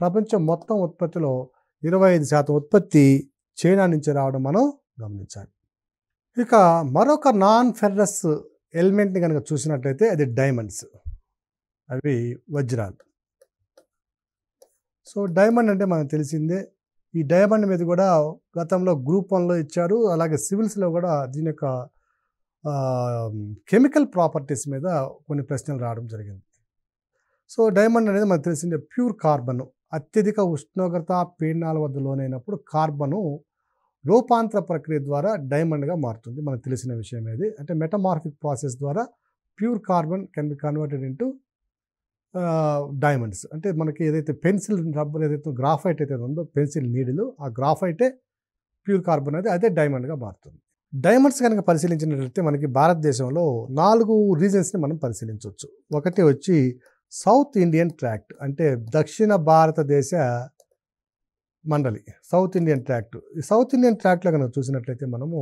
ప్రపంచం మొత్తం ఉత్పత్తిలో ఇరవై ఐదు శాతం ఉత్పత్తి చైనా నుంచి రావడం మనం గమనించాలి ఇక మరొక నాన్ ఫెర్రస్ ఎలిమెంట్ని కనుక చూసినట్లయితే అది డైమండ్స్ అవి వజ్రాలు సో డైమండ్ అంటే మనకు తెలిసిందే ఈ డైమండ్ మీద కూడా గతంలో గ్రూప్ వన్లో ఇచ్చారు అలాగే సివిల్స్లో కూడా దీని యొక్క కెమికల్ ప్రాపర్టీస్ మీద కొన్ని ప్రశ్నలు రావడం జరిగింది సో డైమండ్ అనేది మనకు తెలిసిందే ప్యూర్ కార్బన్ అత్యధిక ఉష్ణోగ్రత పీడనాల వద్ద లోనైనప్పుడు కార్బను రూపాంతర ప్రక్రియ ద్వారా డైమండ్గా మారుతుంది మనకు తెలిసిన విషయం ఏది అంటే మెటమార్ఫిక్ ప్రాసెస్ ద్వారా pure carbon can be converted in diamonds అంటే మనకి ఏదైతే పెన్సిల్ రబ్బర్ ఏదైతే గ్రాఫైట్ అయితే ఉందో పెన్సిల్ నీడిలు ఆ గ్రాఫైటే ప్యూర్ కార్బన్ అనేది అదే డైమండ్గా మారుతుంది డైమండ్స్ కనుక పరిశీలించినట్లయితే మనకి భారతదేశంలో నాలుగు రీజన్స్ని మనం పరిశీలించవచ్చు ఒకటి వచ్చి సౌత్ ఇండియన్ ట్రాక్ట్ అంటే దక్షిణ భారతదేశ మండలి south Indian tract south Indian ట్రాక్ట్లో కనుక చూసినట్లయితే మనము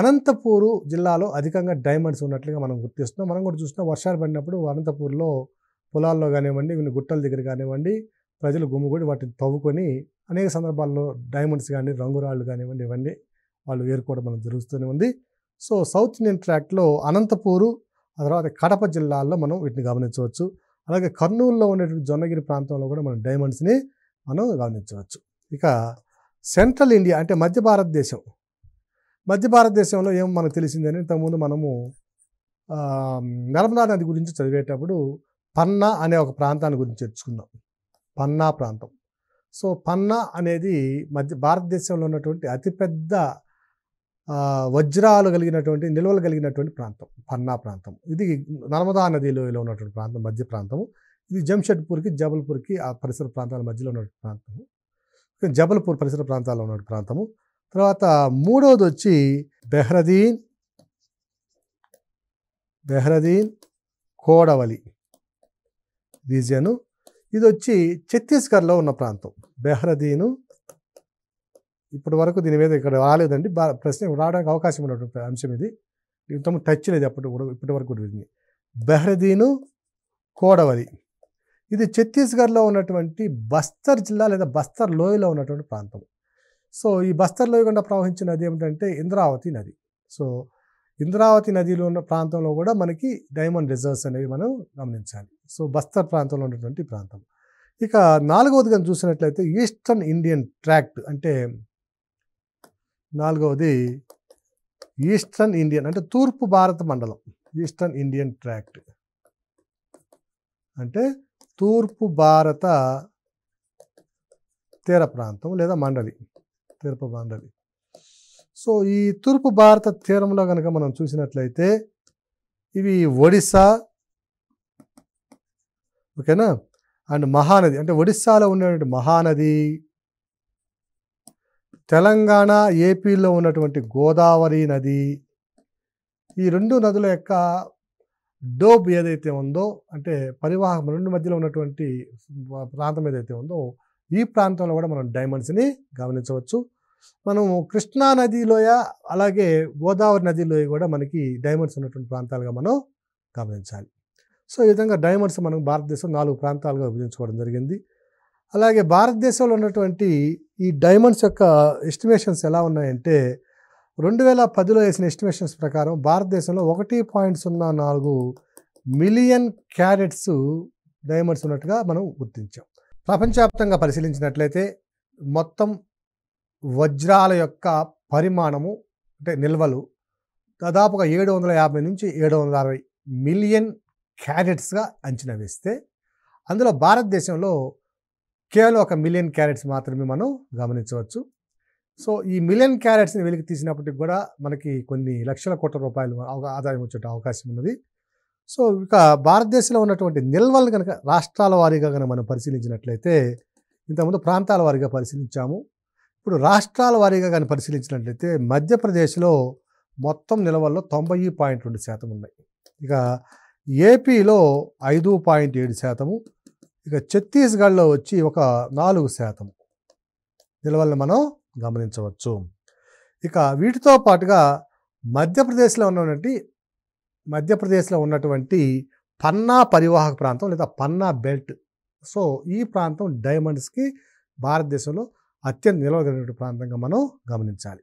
అనంతపూరు జిల్లాలో అధికంగా డైమండ్స్ ఉన్నట్లుగా మనం గుర్తిస్తున్నాం మనం కూడా చూసినా వర్షాలు పడినప్పుడు అనంతపూర్లో పొలాల్లో కానివ్వండి కొన్ని గుట్టల దగ్గర కానివ్వండి ప్రజలు గుమ్ముగూడి వాటిని తవ్వుకొని అనేక సందర్భాల్లో డైమండ్స్ కానీ రంగురాళ్ళు కానివ్వండి ఇవన్నీ వాళ్ళు ఏర్కోవడం మనం జరుగుతూనే ఉంది సో సౌత్ ఇండియన్ ట్రాక్ట్లో అనంతపూరు ఆ తర్వాత కడప జిల్లాల్లో మనం వీటిని గమనించవచ్చు అలాగే కర్నూలులో ఉండేటువంటి జొన్నగిరి ప్రాంతంలో కూడా మనం డైమండ్స్ని మనం గమనించవచ్చు ఇక సెంట్రల్ ఇండియా అంటే మధ్య భారతదేశం మధ్య భారతదేశంలో ఏం మనకు తెలిసిందని ఇంతకుముందు మనము నర్మదా నది గురించి చదివేటప్పుడు పన్నా అనే ఒక ప్రాంతాన్ని గురించి తెచ్చుకుందాం పన్నా ప్రాంతం సో పన్నా అనేది మధ్య భారతదేశంలో ఉన్నటువంటి అతిపెద్ద వజ్రాలు కలిగినటువంటి నిల్వలు కలిగినటువంటి ప్రాంతం పన్నా ప్రాంతం ఇది నర్మదా నదిలో ఉన్నటువంటి ప్రాంతం మధ్య ప్రాంతము ఇది జంషెడ్పూర్కి జబల్పూర్కి ఆ పరిసర ప్రాంతాల మధ్యలో ఉన్నటువంటి ప్రాంతము జబల్పూర్ పరిసర ప్రాంతాల్లో ఉన్న ప్రాంతము తర్వాత మూడవది వచ్చి బెహ్రదీన్ బెహ్రదీన్ కోడవలి రీజియను ఇది వచ్చి ఛత్తీస్గఢ్లో ఉన్న ప్రాంతం బెహ్రదీను ఇప్పటి వరకు దీని మీద ఇక్కడ రాలేదండి ప్రశ్న రావడానికి అవకాశం ఉన్నటువంటి అంశం ఇది ఇంతకు టచ్ లేదు అప్పటి ఇప్పటి వరకు వీటిని బెహ్రదీను కోడవది ఇది ఛత్తీస్గఢ్లో ఉన్నటువంటి బస్తర్ జిల్లా లేదా బస్తర్ లోయలో ఉన్నటువంటి ప్రాంతం సో ఈ బస్తర్ లోయ గుండా ప్రవహించిన నది ఏమిటంటే ఇంద్రావతి నది సో ఇంద్రావతి నదిలో ఉన్న ప్రాంతంలో కూడా మనకి డైమండ్ రిజర్వ్స్ అనేవి మనం గమనించాలి సో బస్తర్ ప్రాంతంలో ఉన్నటువంటి ప్రాంతం ఇక నాలుగవది కానీ చూసినట్లయితే ఈస్టర్న్ ఇండియన్ ట్రాక్ట్ అంటే నాలుగవది ఈస్టర్న్ ఇండియన్ అంటే తూర్పు భారత మండలం ఈస్టర్న్ ఇండియన్ ట్రాక్ట్ అంటే తూర్పు భారత తీర ప్రాంతం లేదా మండలి తూర్పు మండలి సో ఈ తూర్పు భారత తీరంలో కనుక మనం చూసినట్లయితే ఇవి ఒడిస్సా ఓకేనా అండ్ మహానది అంటే ఒడిస్సాలో ఉన్నటువంటి మహానది తెలంగాణ ఏపీలో ఉన్నటువంటి గోదావరి నది ఈ రెండు నదుల యొక్క డోబ్ ఏదైతే ఉందో అంటే పరివాహం రెండు మధ్యలో ఉన్నటువంటి ప్రాంతం ఏదైతే ఉందో ఈ ప్రాంతంలో కూడా మనం డైమండ్స్ని గమనించవచ్చు మనము కృష్ణా నదిలోయ అలాగే గోదావరి నదిలోయ కూడా మనకి డైమండ్స్ ఉన్నటువంటి ప్రాంతాలుగా మనం గమనించాలి సో ఈ విధంగా డైమండ్స్ మనం భారతదేశం నాలుగు ప్రాంతాలుగా విభజించుకోవడం జరిగింది అలాగే భారతదేశంలో ఉన్నటువంటి ఈ డైమండ్స్ యొక్క ఎస్టిమేషన్స్ ఎలా ఉన్నాయంటే రెండు వేల పదిలో వేసిన ఎస్టిమేషన్స్ ప్రకారం భారతదేశంలో ఒకటి పాయింట్ సున్నా నాలుగు మిలియన్ క్యారెట్స్ డైమండ్స్ ఉన్నట్టుగా మనం గుర్తించాం ప్రపంచవ్యాప్తంగా పరిశీలించినట్లయితే మొత్తం వజ్రాల యొక్క పరిమాణము అంటే నిల్వలు దాదాపుగా ఏడు వందల యాభై నుంచి ఏడు వందల అరవై మిలియన్ క్యారెట్స్గా అంచనా వేస్తే అందులో భారతదేశంలో కేవలం ఒక మిలియన్ క్యారెట్స్ మాత్రమే మనం గమనించవచ్చు సో ఈ మిలియన్ క్యారెట్స్ని వెలికి తీసినప్పటికి కూడా మనకి కొన్ని లక్షల కోట్ల రూపాయలు ఆదాయం వచ్చే అవకాశం ఉన్నది సో ఇక భారతదేశంలో ఉన్నటువంటి నిల్వలు కనుక రాష్ట్రాల వారీగా కనుక మనం పరిశీలించినట్లయితే ఇంతకుముందు ప్రాంతాల వారీగా పరిశీలించాము ఇప్పుడు రాష్ట్రాల వారీగా కానీ పరిశీలించినట్లయితే మధ్యప్రదేశ్లో మొత్తం నిల్వల్లో తొంభై పాయింట్ రెండు శాతం ఉన్నాయి ఇక ఏపీలో ఐదు పాయింట్ ఏడు శాతము ఇక ఛత్తీస్గఢ్లో వచ్చి ఒక నాలుగు శాతం నిల్వలను మనం గమనించవచ్చు ఇక వీటితో పాటుగా మధ్యప్రదేశ్లో ఉన్నటువంటి మధ్యప్రదేశ్లో ఉన్నటువంటి పన్నా పరివాహక ప్రాంతం లేదా పన్నా బెల్ట్ సో ఈ ప్రాంతం డైమండ్స్కి భారతదేశంలో అత్యంత నిలవగలిగినటువంటి ప్రాంతంగా మనం గమనించాలి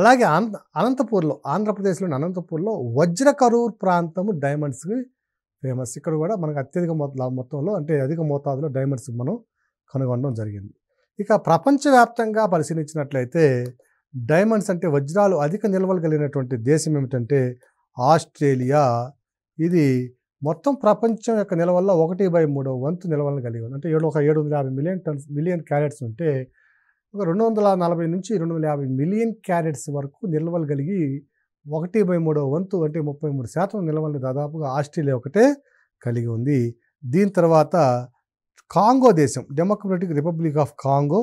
అలాగే అనంత అనంతపూర్లో ఆంధ్రప్రదేశ్లోని అనంతపూర్లో వజ్రకరూర్ ప్రాంతము డైమండ్స్కి ఫేమస్ ఇక్కడ కూడా మనకు అత్యధిక మొత్తంలో అంటే అధిక మోతాదులో డైమండ్స్ మనం కనుగొనడం జరిగింది ఇక ప్రపంచవ్యాప్తంగా పరిశీలించినట్లయితే డైమండ్స్ అంటే వజ్రాలు అధిక నిల్వలు కలిగినటువంటి దేశం ఏమిటంటే ఆస్ట్రేలియా ఇది మొత్తం ప్రపంచం యొక్క నిల్వల్లో ఒకటి బై మూడో వంతు నిలవలను కలిగి ఉంది అంటే ఏడు ఒక ఏడు వందల యాభై మిలియన్ టన్స్ మిలియన్ క్యారెట్స్ ఉంటే ఒక రెండు వందల నలభై నుంచి రెండు వందల యాభై మిలియన్ క్యారెట్స్ వరకు నిల్వలు కలిగి ఒకటి బై మూడవ వంతు అంటే ముప్పై మూడు శాతం నిలవల్ని దాదాపుగా ఆస్ట్రేలియా ఒకటే కలిగి ఉంది దీని తర్వాత కాంగో దేశం డెమోక్రటిక్ రిపబ్లిక్ ఆఫ్ కాంగో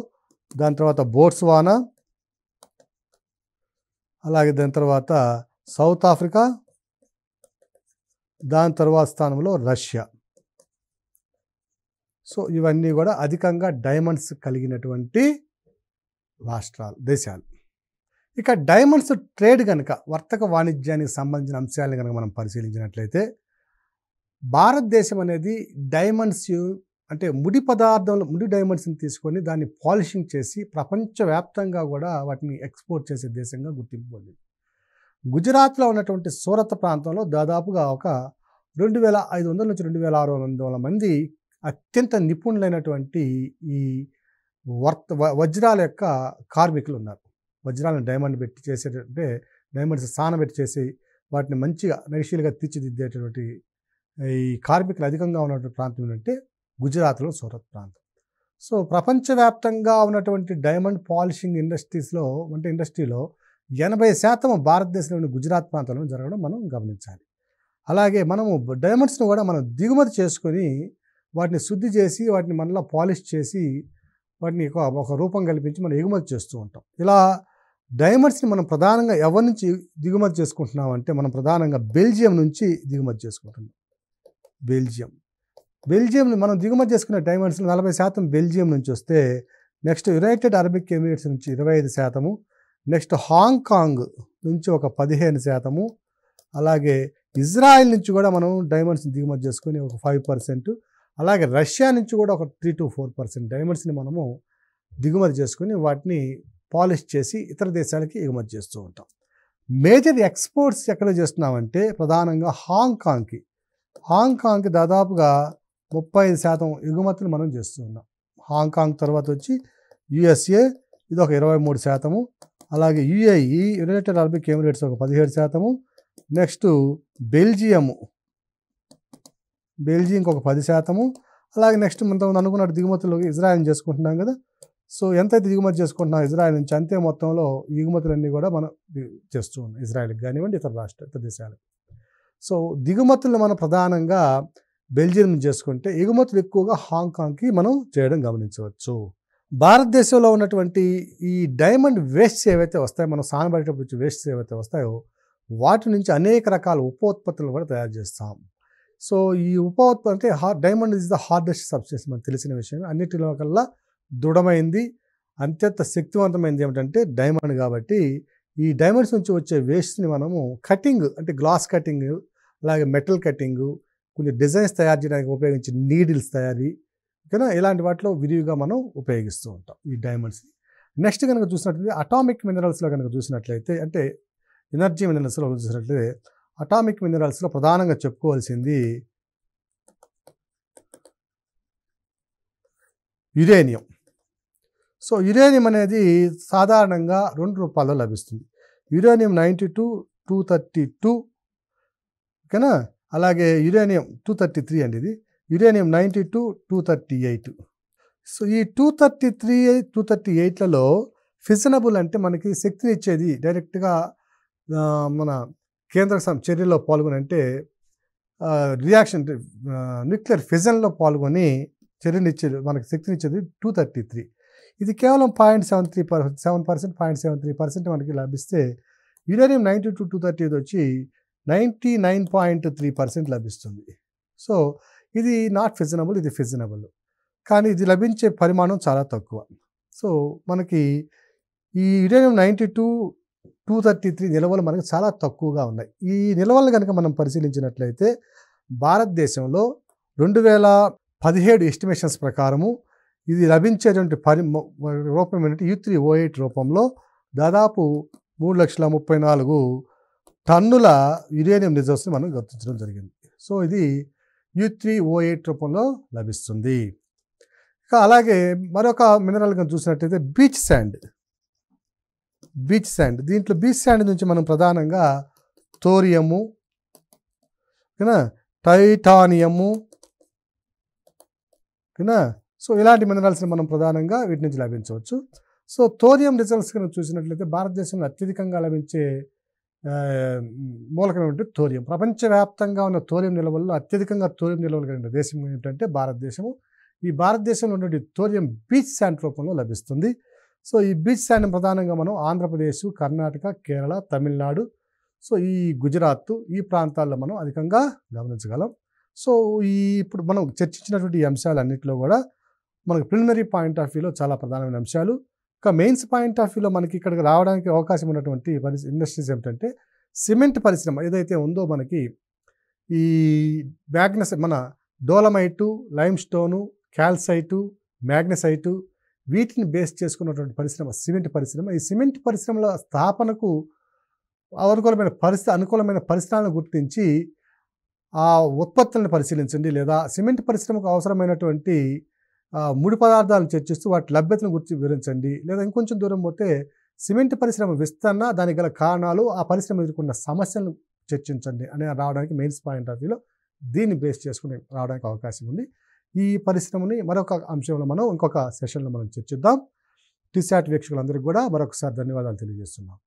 దాని తర్వాత బోట్స్వానా అలాగే దాని తర్వాత సౌత్ ఆఫ్రికా దాని తర్వాత స్థానంలో రష్యా సో ఇవన్నీ కూడా అధికంగా డైమండ్స్ కలిగినటువంటి రాష్ట్రాలు దేశాలు ఇక డైమండ్స్ ట్రేడ్ కనుక వర్తక వాణిజ్యానికి సంబంధించిన అంశాలను కనుక మనం పరిశీలించినట్లయితే భారతదేశం అనేది డైమండ్స్ అంటే ముడి పదార్థంలో ముడి డైమండ్స్ని తీసుకొని దాన్ని పాలిషింగ్ చేసి ప్రపంచవ్యాప్తంగా కూడా వాటిని ఎక్స్పోర్ట్ చేసే దేశంగా గుర్తింపు పొందింది గుజరాత్లో ఉన్నటువంటి సూరత్ ప్రాంతంలో దాదాపుగా ఒక రెండు వేల ఐదు వందల నుంచి రెండు వేల ఆరు వందల మంది అత్యంత నిపుణులైనటువంటి ఈ వర్త వజ్రాల యొక్క కార్మికులు ఉన్నారు వజ్రాలను డైమండ్ పెట్టి చేసేటంటే డైమండ్స్ స్నానం పెట్టి చేసి వాటిని మంచిగా నైషీలుగా తీర్చిదిద్దేటటువంటి ఈ కార్మికులు అధికంగా ఉన్నటువంటి ప్రాంతం ఏంటంటే గుజరాత్లో సూరత్ ప్రాంతం సో ప్రపంచవ్యాప్తంగా ఉన్నటువంటి డైమండ్ పాలిషింగ్ ఇండస్ట్రీస్లో అంటే ఇండస్ట్రీలో ఎనభై శాతం భారతదేశంలోని గుజరాత్ ప్రాంతంలో జరగడం మనం గమనించాలి అలాగే మనము డైమండ్స్ను కూడా మనం దిగుమతి చేసుకొని వాటిని శుద్ధి చేసి వాటిని మనలో పాలిష్ చేసి వాటిని ఒక రూపం కల్పించి మనం ఎగుమతి చేస్తూ ఉంటాం ఇలా డైమండ్స్ని మనం ప్రధానంగా ఎవరి నుంచి దిగుమతి చేసుకుంటున్నాం అంటే మనం ప్రధానంగా బెల్జియం నుంచి దిగుమతి చేసుకుంటున్నాం బెల్జియం బెల్జియం మనం దిగుమతి చేసుకున్న డైమండ్స్ నలభై శాతం బెల్జియం నుంచి వస్తే నెక్స్ట్ యునైటెడ్ అరబిక్ ఎమిరేట్స్ నుంచి ఇరవై ఐదు శాతము నెక్స్ట్ హాంకాంగ్ నుంచి ఒక పదిహేను శాతము అలాగే ఇజ్రాయెల్ నుంచి కూడా మనం డైమండ్స్ని దిగుమతి చేసుకుని ఒక ఫైవ్ పర్సెంట్ అలాగే రష్యా నుంచి కూడా ఒక త్రీ టు ఫోర్ పర్సెంట్ డైమండ్స్ని మనము దిగుమతి చేసుకుని వాటిని పాలిష్ చేసి ఇతర దేశాలకి ఎగుమతి చేస్తూ ఉంటాం మేజర్ ఎక్స్పోర్ట్స్ ఎక్కడ చేస్తున్నామంటే ప్రధానంగా హాంకాంగ్కి హాంకాంగ్కి దాదాపుగా ముప్పై ఐదు శాతం ఎగుమతులు మనం చేస్తూ ఉన్నాం హాంకాంగ్ తర్వాత వచ్చి యుఎస్ఏ ఇది ఒక ఇరవై మూడు శాతము అలాగే యుఏఈ యునైటెడ్ అరబిక్ ఎమిరేట్స్ ఒక పదిహేడు శాతము నెక్స్ట్ బెల్జియము బెల్జియంకి ఒక పది శాతము అలాగే నెక్స్ట్ మనం అనుకున్నట్టు దిగుమతులు ఇజ్రాయెల్ చేసుకుంటున్నాం కదా సో ఎంతైతే దిగుమతి చేసుకుంటున్నా ఇజ్రాయెల్ నుంచి అంతే మొత్తంలో దిగుమతులన్నీ కూడా మనం చేస్తూ ఉన్నాం ఇజ్రాయెల్కి కానివ్వండి ఇతర రాష్ట్ర ఇతర దేశాలకు సో దిగుమతులు మనం ప్రధానంగా బెల్జియం చేసుకుంటే ఎగుమతులు ఎక్కువగా హాంకాంగ్కి మనం చేయడం గమనించవచ్చు భారతదేశంలో ఉన్నటువంటి ఈ డైమండ్ వేస్ట్స్ ఏవైతే వస్తాయో మనం సానబడేటప్పుడు వేస్ట్స్ ఏవైతే వస్తాయో వాటి నుంచి అనేక రకాల ఉత్పత్తులు కూడా తయారు చేస్తాం సో ఈ ఉప అంటే hard diamond is the hardest substance మనకు తెలిసిన విషయం అన్నిటిలో కల్లా దృఢమైంది అత్యంత శక్తివంతమైంది ఏమిటంటే డైమండ్ కాబట్టి ఈ డైమండ్స్ నుంచి వచ్చే వేస్ట్ని మనము కటింగ్ అంటే గ్లాస్ కటింగ్ అలాగే మెటల్ కటింగ్ కొన్ని డిజైన్స్ తయారు చేయడానికి ఉపయోగించే నీడిల్స్ తయారీ ఓకేనా ఇలాంటి వాటిలో విరివిగా మనం ఉపయోగిస్తూ ఉంటాం ఈ డైమండ్స్ని నెక్స్ట్ కనుక చూసినట్లయితే అటామిక్ మినరల్స్లో కనుక చూసినట్లయితే అంటే ఎనర్జీ మినరల్స్లో చూసినట్లయితే అటామిక్ మినరల్స్లో ప్రధానంగా చెప్పుకోవాల్సింది యురేనియం సో యురేనియం అనేది సాధారణంగా రెండు రూపాల్లో లభిస్తుంది uranium ninety two two thirty two ఓకేనా అలాగే యురేనియం టూ థర్టీ త్రీ అండి ఇది uranium ninety two two thirty eight so ఈ two thirty three two thirty ఎయిట్లలో ఫిజనబుల్ అంటే మనకి శక్తినిచ్చేది డైరెక్ట్గా మన కేంద్ర చర్యలో పాల్గొనంటే రియాక్షన్ న్యూక్లియర్ ఫిజన్లో పాల్గొని చర్యనిచ్చేది మనకు శక్తినిచ్చేది టూ థర్టీ త్రీ ఇది కేవలం point seven three per seven percent point seven three percent మనకి లభిస్తే uranium ninety two two thirty వచ్చి ninety nine point three percent లభిస్తుంది సో ఇది నాట్ ఫిజనబుల్ ఇది ఫిజనబుల్ కానీ ఇది లభించే పరిమాణం చాలా తక్కువ సో మనకి ఈ uranium ninety two two thirty three నిల్వలు మనకు చాలా తక్కువగా ఉన్నాయి ఈ నిల్వలు కనుక మనం పరిశీలించినట్లయితే భారతదేశంలో రెండు వేల పదిహేడు ఎస్టిమేషన్స్ ప్రకారము ఇది లభించేటువంటి పరి రూపం ఏంటంటే యూ త్రీ ఓ ఎయిట్ రూపంలో దాదాపు మూడు లక్షల ముప్పై నాలుగు టన్నుల యురేనియం రిజర్వ్స్ని మనం గుర్తించడం జరిగింది సో ఇది యూ త్రీ ఓ ఎయిట్ రూపంలో లభిస్తుంది ఇంకా అలాగే మరొక మినరల్ చూసినట్టయితే బీచ్ శాండ్ బీచ్ శాండ్ దీంట్లో బీచ్ శాండ్ నుంచి మనం ప్రధానంగా తోరియము ఓకేనా టైటానియము ఓకేనా సో ఇలాంటి మినరల్స్ని మనం ప్రధానంగా వీటి నుంచి లభించవచ్చు సో తోరియం రిజల్ట్స్ కనుక చూసినట్లయితే భారతదేశంలో అత్యధికంగా లభించే మూలకం ఏమిటంటే తోరియం ప్రపంచవ్యాప్తంగా ఉన్న తోరియం నిల్వల్లో అత్యధికంగా తోరియం నిల్వలు కలిగిన దేశం ఏమిటంటే భారతదేశము ఈ భారతదేశంలో ఉన్నటువంటి తోరియం బీచ్ శాండ్ రూపంలో లభిస్తుంది సో ఈ బీచ్ శాండ్ ప్రధానంగా మనం ఆంధ్రప్రదేశ్ కర్ణాటక కేరళ తమిళనాడు సో ఈ గుజరాత్ ఈ ప్రాంతాల్లో మనం అధికంగా గమనించగలం సో ఈ ఇప్పుడు మనం చర్చించినటువంటి ఈ అంశాలన్నింటిలో కూడా మనకు ప్రిలిమినరీ పాయింట్ ఆఫ్ వ్యూలో చాలా ప్రధానమైన అంశాలు ఇక మెయిన్స్ పాయింట్ ఆఫ్ వ్యూలో మనకి ఇక్కడికి రావడానికి అవకాశం ఉన్నటువంటి పరి ఇండస్ట్రీస్ ఏమిటంటే సిమెంట్ పరిశ్రమ ఏదైతే ఉందో మనకి ఈ మ్యాగ్నస్ మన డోలమైటు లైమ్ స్టోను క్యాల్సైటు మ్యాగ్నసైటు వీటిని బేస్ చేసుకున్నటువంటి పరిశ్రమ సిమెంట్ పరిశ్రమ ఈ సిమెంట్ పరిశ్రమల స్థాపనకు అనుకూలమైన పరిస్థితి అనుకూలమైన పరిశ్రమలను గుర్తించి ఆ ఉత్పత్తులను పరిశీలించండి లేదా సిమెంట్ పరిశ్రమకు అవసరమైనటువంటి ముడి పదార్థాలను చర్చిస్తూ వాటి లభ్యతను గుర్తి వివరించండి లేదా ఇంకొంచెం దూరం పోతే సిమెంట్ పరిశ్రమ విస్తరణ దానికి గల కారణాలు ఆ పరిశ్రమ ఎదుర్కొన్న సమస్యలను చర్చించండి అనే రావడానికి మెయిన్స్ పాయింట్ ఆఫ్ వ్యూలో దీన్ని బేస్ చేసుకుని రావడానికి అవకాశం ఉంది ఈ పరిశ్రమని మరొక అంశంలో మనం ఇంకొక సెషన్లో మనం చర్చిద్దాం టీశాట్ వీక్షకులందరికీ కూడా మరొకసారి ధన్యవాదాలు తెలియజేస్తున్నాం